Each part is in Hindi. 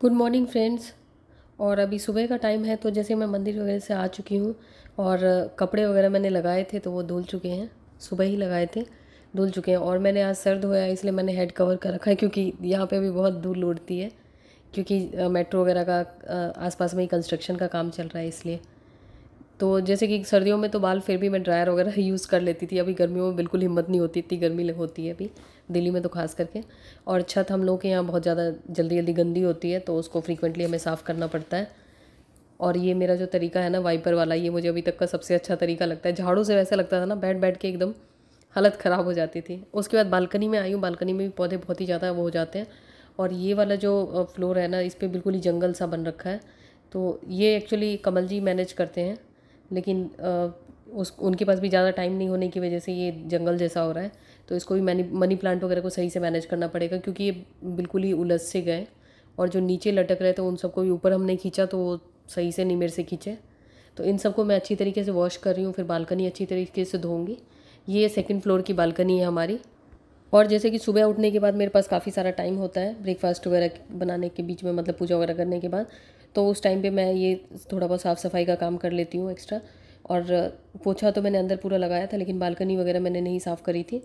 गुड मॉर्निंग फ्रेंड्स और अभी सुबह का टाइम है तो जैसे मैं मंदिर वगैरह से आ चुकी हूँ और कपड़े वगैरह मैंने लगाए थे तो वो धुल चुके हैं सुबह ही लगाए थे धुल चुके हैं और मैंने आज सर्द होया इसलिए मैंने हेड कवर कर रखा है क्योंकि यहाँ पे भी बहुत धूल उड़ती है क्योंकि मेट्रो वगैरह का आसपास में ही कंस्ट्रक्शन का काम चल रहा है इसलिए तो जैसे कि सर्दियों में तो बाल फिर भी मैं ड्रायर वगैरह यूज़ कर लेती थी अभी गर्मियों में बिल्कुल हिम्मत नहीं होती इतनी गर्मी होती है अभी दिल्ली में तो खास करके और छत हम लोग के यहाँ बहुत ज़्यादा जल्दी जल्दी गंदी होती है तो उसको फ्रीक्वेंटली हमें साफ़ करना पड़ता है और ये मेरा जो तरीका है ना वाइपर वाला ये मुझे अभी तक का सबसे अच्छा तरीका लगता है झाड़ू से वैसे लगता था ना बैठ बैठ के एकदम हालत ख़राब हो जाती थी उसके बाद बालकनी में आई हूँ बालकनी में भी पौधे बहुत ही ज़्यादा वो हो जाते हैं और ये वाला जो फ्लोर है ना इस पर बिल्कुल ही जंगल सा बन रखा है तो ये एक्चुअली कमल जी मैनेज करते हैं लेकिन उस उनके पास भी ज़्यादा टाइम नहीं होने की वजह से ये जंगल जैसा हो रहा है तो इसको भी मैनी मनी प्लांट वगैरह को सही से मैनेज करना पड़ेगा क्योंकि ये बिल्कुल ही उलझ से गए और जो नीचे लटक रहे थे तो उन सबको भी ऊपर हमने खींचा तो वो सही से नहीं मेरे से खींचे तो इन सबको मैं अच्छी तरीके से वॉश कर रही हूँ फिर बालकनी अच्छी तरीके से धोऊंगी ये सेकंड फ्लोर की बालकनी है हमारी और जैसे कि सुबह उठने के बाद मेरे पास काफ़ी सारा टाइम होता है ब्रेकफास्ट वगैरह बनाने के बीच में मतलब पूजा वगैरह करने के बाद तो उस टाइम पे मैं ये थोड़ा बहुत साफ़ सफाई का काम कर लेती हूँ एक्स्ट्रा और पोछा तो मैंने अंदर पूरा लगाया था लेकिन बालकनी वगैरह मैंने नहीं साफ़ करी थी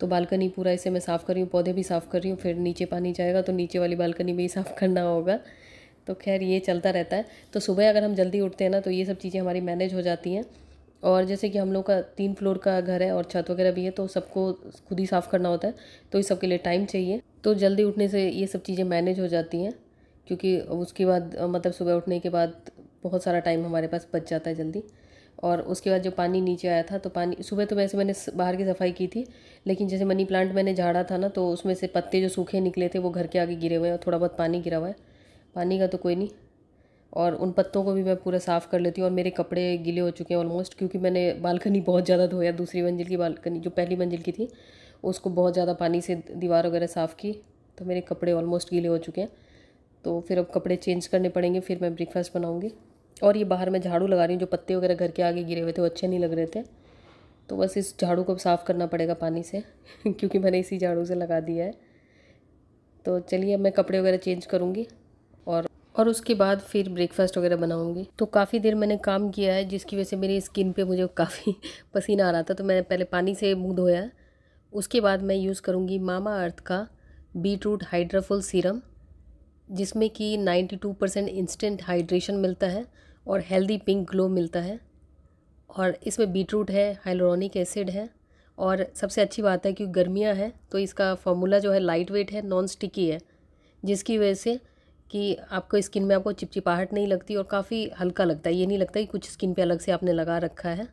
तो बालकनी पूरा इसे मैं साफ़ कर रही हूँ पौधे भी साफ़ कर रही हूँ फिर नीचे पानी जाएगा तो नीचे वाली बालकनी भी साफ़ करना होगा तो खैर ये चलता रहता है तो सुबह अगर हम जल्दी उठते हैं ना तो ये सब चीज़ें हमारी मैनेज हो जाती हैं और जैसे कि हम लोग का तीन फ्लोर का घर है और छत वगैरह भी है तो सबको खुद ही साफ़ करना होता है तो इस सब के लिए टाइम चाहिए तो जल्दी उठने से ये सब चीज़ें मैनेज हो जाती हैं क्योंकि उसके बाद मतलब सुबह उठने के बाद बहुत सारा टाइम हमारे पास बच जाता है जल्दी और उसके बाद जो पानी नीचे आया था तो पानी सुबह तो वैसे मैंने बाहर की सफाई की थी लेकिन जैसे मनी प्लांट मैंने झाड़ा था ना तो उसमें से पत्ते जो सूखे निकले थे वो घर के आगे गिरे हुए हैं और थोड़ा बहुत पानी गिरा हुआ है पानी का तो कोई नहीं और उन पत्तों को भी मैं पूरा साफ़ कर लेती हूँ और मेरे कपड़े गिले हो चुके हैं ऑलमोस्ट क्योंकि मैंने बालकनी बहुत ज़्यादा धोया दूसरी मंजिल की बालकनी जो पहली मंजिल की थी उसको बहुत ज़्यादा पानी से दीवार वगैरह साफ़ की तो मेरे कपड़े ऑलमोस्ट गीले हो चुके हैं तो फिर अब कपड़े चेंज करने पड़ेंगे फिर मैं ब्रेकफास्ट बनाऊँगी और ये बाहर मैं झाड़ू लगा रही हूँ जो पत्ते वगैरह घर के आगे गिरे हुए थे वो अच्छे नहीं लग रहे थे तो बस इस झाड़ू को साफ़ करना पड़ेगा पानी से क्योंकि मैंने इसी झाड़ू से लगा दिया है तो चलिए अब मैं कपड़े वगैरह चेंज करूँगी और और उसके बाद फिर ब्रेकफास्ट वगैरह बनाऊँगी तो काफ़ी देर मैंने काम किया है जिसकी वजह से मेरी स्किन पे मुझे काफ़ी पसीना आ रहा था तो मैंने पहले पानी से मुँह धोया उसके बाद मैं यूज़ करूँगी मामा अर्थ का बीट रूट हाइड्राफुल सीरम जिसमें कि 92 परसेंट इंस्टेंट हाइड्रेशन मिलता है और हेल्दी पिंक ग्लो मिलता है और इसमें बीटरूट है हाइलोरिक एसिड है और सबसे अच्छी बात है कि गर्मियाँ हैं तो इसका फॉर्मूला जो है लाइट वेट है नॉन स्टिकी है जिसकी वजह से कि आपको स्किन में आपको चिपचिपाहट नहीं लगती और काफ़ी हल्का लगता है ये नहीं लगता कि कुछ स्किन पे अलग से आपने लगा रखा है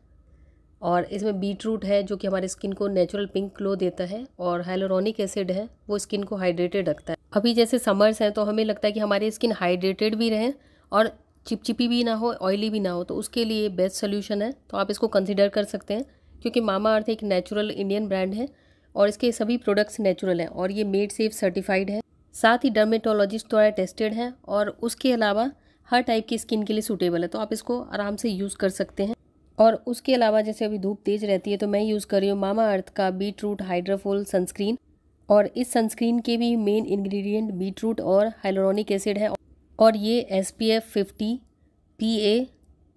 और इसमें बीट रूट है जो कि हमारे स्किन को नेचुरल पिंक ग्लो देता है और हाइलोरोनिक एसिड है वो स्किन को हाइड्रेटेड रखता है अभी जैसे समर्स हैं तो हमें लगता है कि हमारी स्किन हाइड्रेटेड भी रहें और चिपचिपी भी ना हो ऑयली भी ना हो तो उसके लिए बेस्ट सोल्यूशन है तो आप इसको कंसिडर कर सकते हैं क्योंकि मामा अर्थ एक नेचुरल इंडियन ब्रांड है और इसके सभी प्रोडक्ट्स नेचुरल हैं और ये मेड सेफ सर्टिफाइड है साथ ही डर्मेटोलॉजिस्ट द्वारा टेस्टेड है और उसके अलावा हर टाइप की स्किन के लिए सूटेबल है तो आप इसको आराम से यूज़ कर सकते हैं और उसके अलावा जैसे अभी धूप तेज रहती है तो मैं यूज़ कर रही हूँ मामा अर्थ का बीट रूट हाइड्रोफोल सनस्क्रीन और इस सनस्क्रीन के भी मेन इंग्रेडिएंट बीट रूट और हाइलोरिक एसिड है और ये S P F fifty P A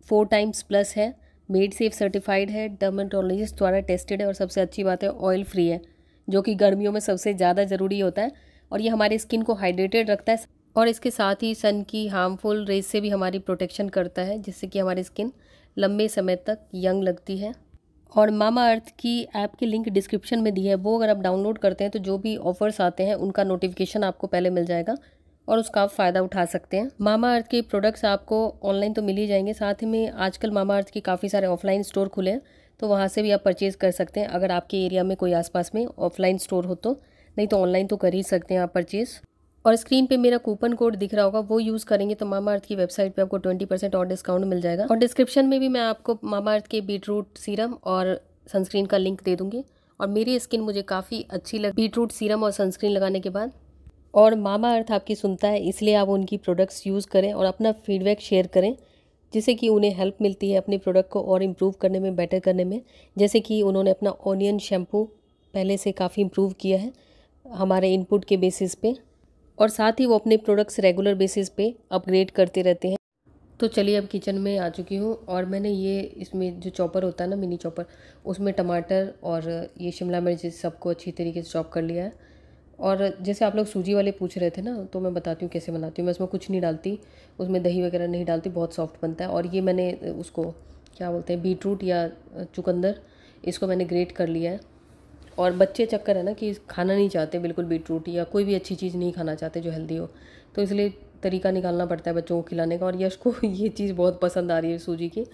four times plus है मेड सेफ सर्टिफाइड है डर्मेटोलॉजिस्ट द्वारा टेस्टेड है और सबसे अच्छी बात है ऑयल फ्री है जो कि गर्मियों में सबसे ज़्यादा ज़रूरी होता है और ये हमारी स्किन को हाइड्रेटेड रखता है और इसके साथ ही सन की हार्मफुल रेज से भी हमारी प्रोटेक्शन करता है जिससे कि हमारी स्किन लंबे समय तक यंग लगती है और मामा अर्थ की ऐप की लिंक डिस्क्रिप्शन में दी है वो अगर आप डाउनलोड करते हैं तो जो भी ऑफ़र्स आते हैं उनका नोटिफिकेशन आपको पहले मिल जाएगा और उसका आप फ़ायदा उठा सकते हैं मामा अर्थ के प्रोडक्ट्स आपको ऑनलाइन तो मिल ही जाएंगे साथ ही में आजकल मामा अर्थ के काफ़ी सारे ऑफलाइन स्टोर खुले हैं तो वहाँ से भी आप परचेज़ कर सकते हैं अगर आपके एरिया में कोई आसपास में ऑफलाइन स्टोर हो तो नहीं तो ऑनलाइन तो कर ही सकते हैं आप परचेज़ और स्क्रीन पे मेरा कूपन कोड दिख रहा होगा वो यूज़ करेंगे तो मामा अर्थ की वेबसाइट पे आपको 20 परसेंट और डिस्काउंट मिल जाएगा और डिस्क्रिप्शन में भी मैं आपको मामा अर्थ के बीटरूट सीरम और सनस्क्रीन का लिंक दे दूँगी और मेरी स्किन मुझे काफ़ी अच्छी लग बीटरूट सीरम और सनस्क्रीन लगाने के बाद और मामा अर्थ आपकी सुनता है इसलिए आप उनकी प्रोडक्ट्स यूज़ करें और अपना फीडबैक शेयर करें जिससे कि उन्हें हेल्प मिलती है अपने प्रोडक्ट को और इम्प्रूव करने में बेटर करने में जैसे कि उन्होंने अपना ऑनियन शैम्पू पहले से काफ़ी इम्प्रूव किया है हमारे इनपुट के बेसिस पे और साथ ही वो अपने प्रोडक्ट्स रेगुलर बेसिस पे अपग्रेड करते रहते हैं तो चलिए अब किचन में आ चुकी हूँ और मैंने ये इसमें जो चॉपर होता है ना मिनी चॉपर उसमें टमाटर और ये शिमला मिर्च सबको अच्छी तरीके से चॉप कर लिया है और जैसे आप लोग सूजी वाले पूछ रहे थे ना तो मैं बताती हूँ कैसे बनाती हूँ मैं उसमें कुछ नहीं डालती उसमें दही वगैरह नहीं डालती बहुत सॉफ्ट बनता है और ये मैंने उसको क्या बोलते हैं बीट रूट या चुकंदर इसको मैंने ग्रेट कर लिया है और बच्चे चक्कर है ना कि खाना नहीं चाहते बिल्कुल बीट रूट या कोई भी अच्छी चीज़ नहीं खाना चाहते जो हेल्दी हो तो इसलिए तरीका निकालना पड़ता है बच्चों को खिलाने का और यश को ये चीज़ बहुत पसंद आ रही है सूजी की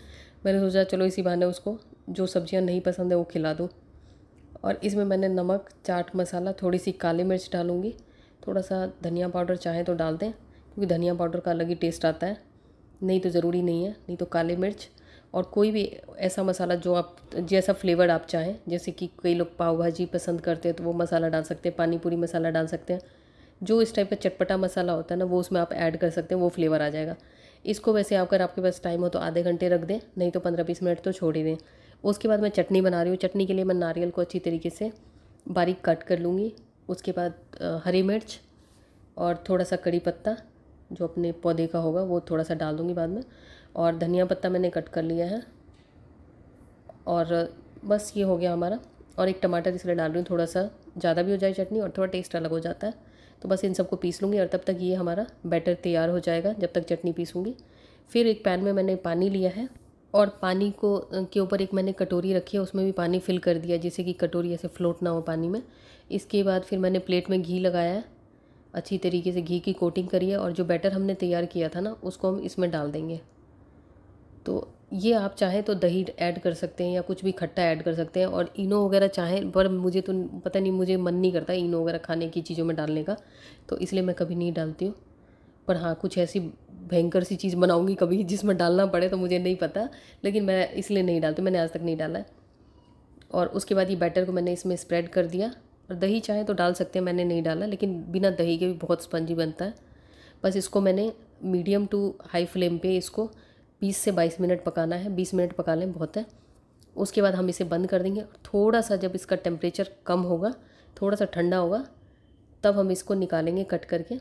मैंने सोचा चलो इसी बहाने उसको जो सब्जियाँ नहीं पसंद है वो खिला दो और इसमें मैंने नमक चाट मसाला थोड़ी सी काली मिर्च डालूँगी थोड़ा सा धनिया पाउडर चाहें तो डाल दें क्योंकि धनिया पाउडर का अलग ही टेस्ट आता है नहीं तो ज़रूरी नहीं है नहीं तो काली मिर्च और कोई भी ऐसा मसाला जो आप जैसा फ्लेवर आप चाहें जैसे कि कई लोग पाव भाजी पसंद करते हैं तो वो मसाला डाल सकते हैं पानी पूरी मसाला डाल सकते हैं जो इस टाइप का चटपटा मसाला होता है ना वो उसमें आप ऐड कर सकते हैं वो फ्लेवर आ जाएगा इसको वैसे अगर आपके पास टाइम हो तो आधे घंटे रख दें नहीं तो पंद्रह बीस मिनट तो छोड़ ही दें उसके बाद मैं चटनी बना रही हूँ चटनी के लिए मैं नारियल को अच्छी तरीके से बारीक कट कर लूँगी उसके बाद हरी मिर्च और थोड़ा सा कड़ी पत्ता जो अपने पौधे का होगा वो थोड़ा सा डाल दूँगी बाद में और धनिया पत्ता मैंने कट कर लिया है और बस ये हो गया हमारा और एक टमाटर इसलिए डाल रही हूँ थोड़ा सा ज़्यादा भी हो जाए चटनी और थोड़ा टेस्ट अलग हो जाता है तो बस इन सबको पीस लूँगी और तब तक ये हमारा बैटर तैयार हो जाएगा जब तक चटनी पीसूँगी फिर एक पैन में मैंने पानी लिया है और पानी को के ऊपर एक मैंने कटोरी रखी है उसमें भी पानी फिल कर दिया जिससे कि कटोरी ऐसे फ्लोट ना हो पानी में इसके बाद फिर मैंने प्लेट में घी लगाया है अच्छी तरीके से घी की कोटिंग करी है और जो बैटर हमने तैयार किया था ना उसको हम इसमें डाल देंगे तो ये आप चाहें तो दही ऐड कर सकते हैं या कुछ भी खट्टा ऐड कर सकते हैं और इनो वगैरह चाहें पर मुझे तो पता नहीं मुझे मन नहीं करता इनो वगैरह खाने की चीज़ों में डालने का तो इसलिए मैं कभी नहीं डालती हूँ पर हाँ कुछ ऐसी भयंकर सी चीज़ बनाऊँगी कभी जिसमें डालना पड़े तो मुझे नहीं पता लेकिन मैं इसलिए नहीं डालती मैंने आज तक नहीं डाला है और उसके बाद ये बैटर को मैंने इसमें स्प्रेड कर दिया और दही चाहे तो डाल सकते हैं मैंने नहीं डाला लेकिन बिना दही के भी बहुत स्पंजी बनता है बस इसको मैंने मीडियम टू हाई फ्लेम पे इसको बीस से बाईस मिनट पकाना है बीस मिनट पका लें बहुत है उसके बाद हम इसे बंद कर देंगे थोड़ा सा जब इसका टेम्परेचर कम होगा थोड़ा सा ठंडा होगा तब हम इसको निकालेंगे कट करके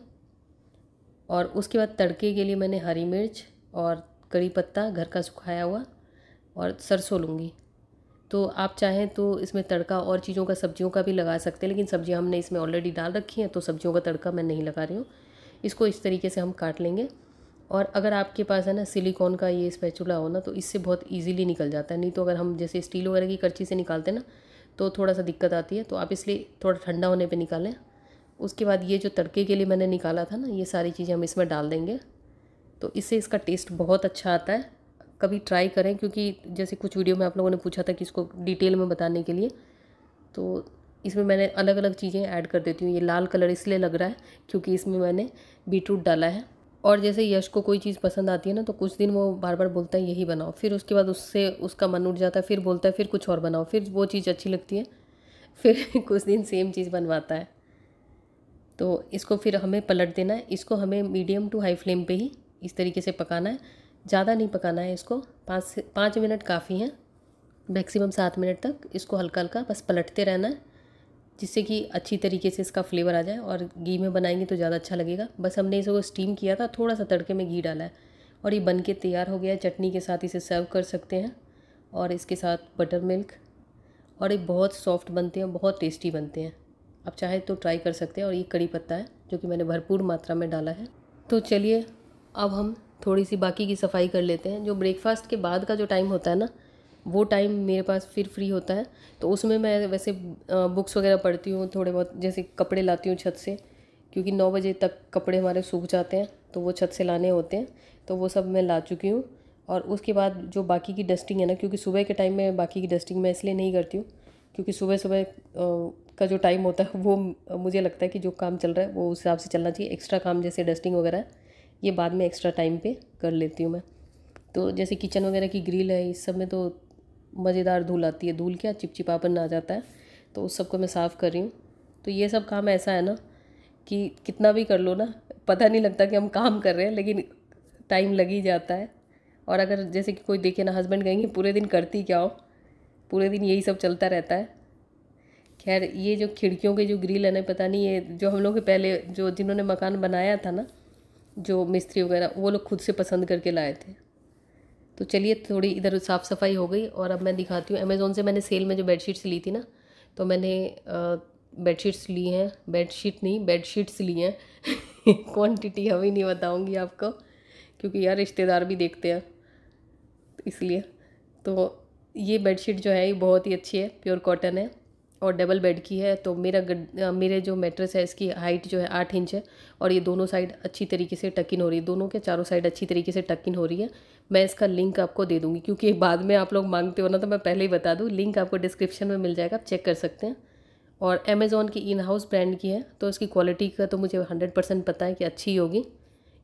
और उसके बाद तड़के के लिए मैंने हरी मिर्च और करी पत्ता घर का सुखाया हुआ और सरसों लूँगी तो आप चाहें तो इसमें तड़का और चीज़ों का सब्जियों का भी लगा सकते हैं लेकिन सब्जियां हमने इसमें ऑलरेडी डाल रखी हैं तो सब्जियों का तड़का मैं नहीं लगा रही हूँ इसको इस तरीके से हम काट लेंगे और अगर आपके पास है ना सिलिकॉन का ये स्पैचुला हो ना तो इससे बहुत इजीली निकल जाता है नहीं तो अगर हम जैसे स्टील वगैरह की करछी से निकालते हैं ना तो थोड़ा सा दिक्कत आती है तो आप इसलिए थोड़ा ठंडा होने पे निकालें उसके बाद ये जो तड़के के लिए मैंने निकाला था ना ये सारी चीज़ें हम इसमें डाल देंगे तो इससे इसका टेस्ट बहुत अच्छा आता है कभी ट्राई करें क्योंकि जैसे कुछ वीडियो में आप लोगों ने पूछा था कि इसको डिटेल में बताने के लिए तो इसमें मैंने अलग अलग चीज़ें ऐड कर देती हूँ ये लाल कलर इसलिए लग रहा है क्योंकि इसमें मैंने बीटरूट डाला है और जैसे यश को कोई चीज़ पसंद आती है ना तो कुछ दिन वो बार बार बोलता है यही बनाओ फिर उसके बाद उससे उसका मन उठ जाता है फिर बोलता है फिर कुछ और बनाओ फिर वो चीज़ अच्छी लगती है फिर कुछ दिन सेम चीज़ बनवाता है तो इसको फिर हमें पलट देना है इसको हमें मीडियम टू हाई फ्लेम पे ही इस तरीके से पकाना है ज़्यादा नहीं पकाना है इसको पाँच से पाँच मिनट काफ़ी हैं मैक्सिमम सात मिनट तक इसको हल्का हल्का बस पलटते रहना है जिससे कि अच्छी तरीके से इसका फ्लेवर आ जाए और घी में बनाएंगे तो ज़्यादा अच्छा लगेगा बस हमने इसको स्टीम किया था थोड़ा सा तड़के में घी डाला है और ये बन के तैयार हो गया है चटनी के साथ इसे सर्व कर सकते हैं और इसके साथ बटर मिल्क और ये बहुत सॉफ्ट बनते हैं बहुत टेस्टी बनते हैं आप चाहे तो ट्राई कर सकते हैं और ये कड़ी पत्ता है जो कि मैंने भरपूर मात्रा में डाला है तो चलिए अब हम थोड़ी सी बाकी की सफाई कर लेते हैं जो ब्रेकफास्ट के बाद का जो टाइम होता है ना वो टाइम मेरे पास फिर फ्री होता है तो उसमें मैं वैसे बुक्स वगैरह पढ़ती हूँ थोड़े बहुत जैसे कपड़े लाती हूँ छत से क्योंकि नौ बजे तक कपड़े हमारे सूख जाते हैं तो वो छत से लाने होते हैं तो वो सब मैं ला चुकी हूँ और उसके बाद जो बाकी की डस्टिंग है ना क्योंकि सुबह के टाइम में बाकी की डस्टिंग मैं इसलिए नहीं करती हूँ क्योंकि सुबह सुबह का जो टाइम होता है वो मुझे लगता है कि जो काम चल रहा है वो उस हिसाब से चलना चाहिए एक्स्ट्रा काम जैसे डस्टिंग वगैरह ये बाद में एक्स्ट्रा टाइम पे कर लेती हूँ मैं तो जैसे किचन वगैरह की ग्रिल है इस सब में तो मज़ेदार धूल आती है धूल क्या चिपचिपापन आ जाता है तो उस सबको मैं साफ़ कर रही हूँ तो ये सब काम ऐसा है ना कि कितना भी कर लो ना पता नहीं लगता कि हम काम कर रहे हैं लेकिन टाइम लग ही जाता है और अगर जैसे कि कोई देखे ना हस्बैंड कहेंगे पूरे दिन करती क्या हो पूरे दिन यही सब चलता रहता है खैर ये जो खिड़कियों के जो ग्रिल है ना पता नहीं ये जो हम लोग के पहले जो जिन्होंने मकान बनाया था ना जो मिस्त्री वगैरह वो लोग खुद से पसंद करके लाए थे तो चलिए थोड़ी इधर साफ़ सफाई हो गई और अब मैं दिखाती हूँ अमेज़ोन से मैंने सेल में जो बेडशीट्स ली थी ना तो मैंने बेडशीट्स ली हैं बेडशीट नहीं बेडशीट्स ली हैं क्वांटिटी अभी नहीं बताऊँगी आपको क्योंकि यार रिश्तेदार भी देखते हैं तो इसलिए तो ये बेडशीट जो है ये बहुत ही अच्छी है प्योर कॉटन है और डबल बेड की है तो मेरा गड मेरे जो मेट्रेस है इसकी हाइट जो है आठ इंच है और ये दोनों साइड अच्छी तरीके से टकिन हो रही है दोनों के चारों साइड अच्छी तरीके से टकिन हो रही है मैं इसका लिंक आपको दे दूँगी क्योंकि बाद में आप लोग मांगते हो ना तो मैं पहले ही बता दूँ लिंक आपको डिस्क्रिप्शन में मिल जाएगा आप चेक कर सकते हैं और अमेज़ोन की इन हाउस ब्रांड की है तो इसकी क्वालिटी का तो मुझे हंड्रेड परसेंट पता है कि अच्छी होगी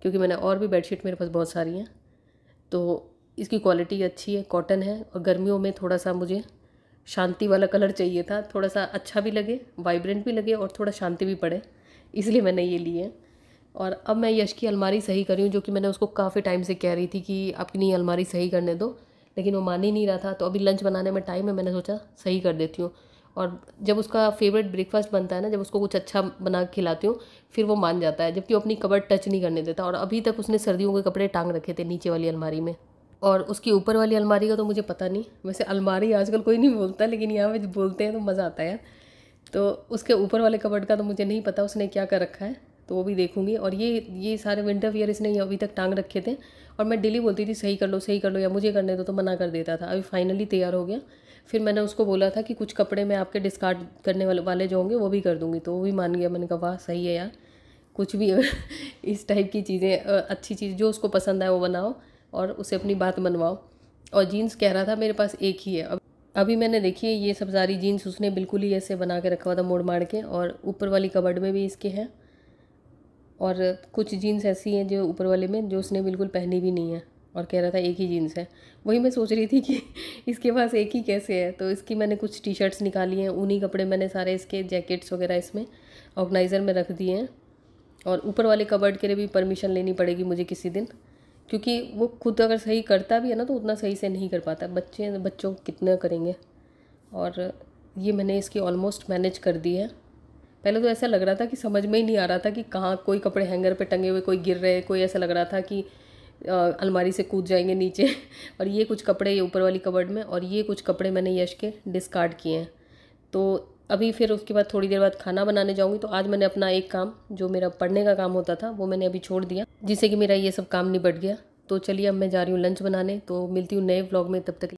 क्योंकि मैंने और भी बेडशीट मेरे पास बहुत सारी हैं तो इसकी क्वालिटी अच्छी है कॉटन है और गर्मियों में थोड़ा सा मुझे शांति वाला कलर चाहिए था थोड़ा सा अच्छा भी लगे वाइब्रेंट भी लगे और थोड़ा शांति भी पड़े इसलिए मैंने ये लिए और अब मैं यश की अलमारी सही कर रही हूँ जो कि मैंने उसको काफ़ी टाइम से कह रही थी कि अपनी अलमारी सही करने दो लेकिन वो मान ही नहीं रहा था तो अभी लंच बनाने में टाइम है मैंने सोचा सही कर देती हूँ और जब उसका फेवरेट ब्रेकफास्ट बनता है ना जब उसको कुछ अच्छा बना के खिलाती हूँ फिर वो मान जाता है जबकि वो अपनी कबर टच नहीं करने देता और अभी तक उसने सर्दियों के कपड़े टांग रखे थे नीचे वाली अलमारी में और उसकी ऊपर वाली अलमारी का तो मुझे पता नहीं वैसे अलमारी आजकल कोई नहीं बोलता लेकिन यहाँ पे बोलते हैं तो मज़ा आता है तो उसके ऊपर वाले कबर्ड का तो मुझे नहीं पता उसने क्या कर रखा है तो वो भी देखूंगी और ये ये सारे विंटर वियर इसने अभी तक टांग रखे थे और मैं डेली बोलती थी सही कर लो सही कर लो या मुझे करने दो तो मना कर देता था अभी फाइनली तैयार हो गया फिर मैंने उसको बोला था कि कुछ कपड़े मैं आपके डिस्कार्ड करने वाले वाले जो होंगे वो भी कर दूँगी तो वो भी मान गया मैंने कहा वाह सही है यार कुछ भी इस टाइप की चीज़ें अच्छी चीज़ जो उसको पसंद आए वो बनाओ और उसे अपनी बात मनवाओ और जीन्स कह रहा था मेरे पास एक ही है अब अभी मैंने देखी है ये सब सारी जीन्स उसने बिल्कुल ही ऐसे बना के रखा हुआ था मोड़ माड़ के और ऊपर वाली कबड़ में भी इसके हैं और कुछ जीन्स ऐसी हैं जो ऊपर वाले में जो उसने बिल्कुल पहनी भी नहीं है और कह रहा था एक ही जीन्स है वही मैं सोच रही थी कि इसके पास एक ही कैसे है तो इसकी मैंने कुछ टी शर्ट्स निकाली हैं ऊनी कपड़े मैंने सारे इसके जैकेट्स वगैरह इसमें ऑर्गेनाइज़र में रख दिए हैं और ऊपर वाले कबर्ड के लिए भी परमिशन लेनी पड़ेगी मुझे किसी दिन क्योंकि वो खुद अगर सही करता भी है ना तो उतना सही से नहीं कर पाता बच्चे बच्चों कितना करेंगे और ये मैंने इसकी ऑलमोस्ट मैनेज कर दी है पहले तो ऐसा लग रहा था कि समझ में ही नहीं आ रहा था कि कहाँ कोई कपड़े हैंगर पे टंगे हुए कोई गिर रहे कोई ऐसा लग रहा था कि अलमारी से कूद जाएंगे नीचे और ये कुछ कपड़े ये ऊपर वाली कबर्ड में और ये कुछ कपड़े मैंने यश के डिस्कार्ड किए हैं तो अभी फिर उसके बाद थोड़ी देर बाद खाना बनाने जाऊंगी तो आज मैंने अपना एक काम जो मेरा पढ़ने का काम होता था वो मैंने अभी छोड़ दिया जिससे कि मेरा ये सब काम निपट गया तो चलिए अब मैं जा रही हूँ लंच बनाने तो मिलती हूँ नए ब्लॉग में तब तक